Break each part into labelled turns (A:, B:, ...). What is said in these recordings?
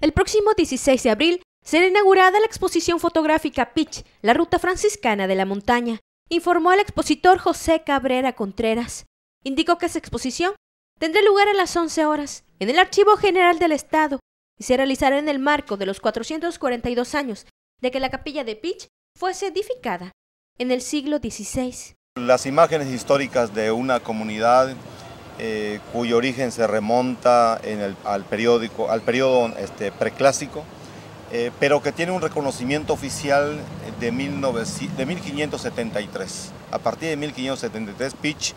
A: El próximo 16 de abril será inaugurada la exposición fotográfica Pitch, la ruta franciscana de la montaña, informó el expositor José Cabrera Contreras. Indicó que esa exposición tendrá lugar a las 11 horas en el Archivo General del Estado y se realizará en el marco de los 442 años de que la capilla de Pitch fuese edificada en el siglo XVI.
B: Las imágenes históricas de una comunidad eh, cuyo origen se remonta en el, al, periódico, al periodo este, preclásico, eh, pero que tiene un reconocimiento oficial de, 19, de 1573. A partir de 1573, Pitch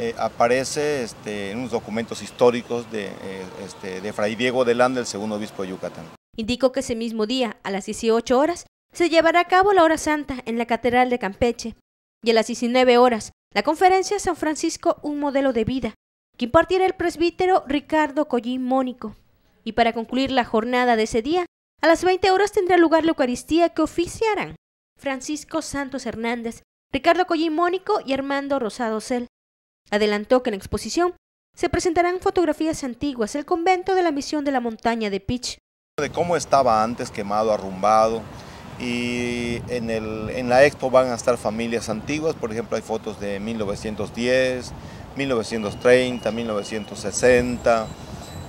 B: eh, aparece este, en unos documentos históricos de, este, de Fray Diego de Landa, el segundo obispo de Yucatán.
A: Indicó que ese mismo día, a las 18 horas, se llevará a cabo la hora santa en la Catedral de Campeche y a las 19 horas la conferencia San Francisco, un modelo de vida, que impartiera el presbítero Ricardo Collín Mónico. Y para concluir la jornada de ese día, a las 20 horas tendrá lugar la Eucaristía que oficiarán Francisco Santos Hernández, Ricardo Collín Mónico y Armando Rosado Cel. Adelantó que en la exposición se presentarán fotografías antiguas del convento de la misión de la montaña de Pich.
B: De cómo estaba antes quemado, arrumbado, y en, en la expo van a estar familias antiguas, por ejemplo hay fotos de 1910, 1930, 1960.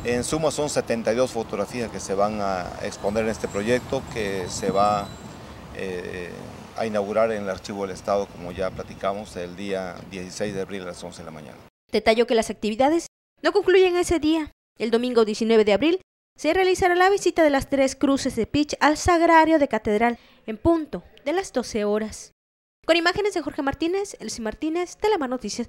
B: En suma son 72 fotografías que se van a exponer en este proyecto que se va eh, a inaugurar en el Archivo del Estado, como ya platicamos, el día 16 de abril a las 11 de la mañana.
A: Detallo que las actividades no concluyen ese día. El domingo 19 de abril se realizará la visita de las tres cruces de Pitch al Sagrario de Catedral en punto de las 12 horas. Con imágenes de Jorge Martínez, Elsie Martínez, Telema Noticias.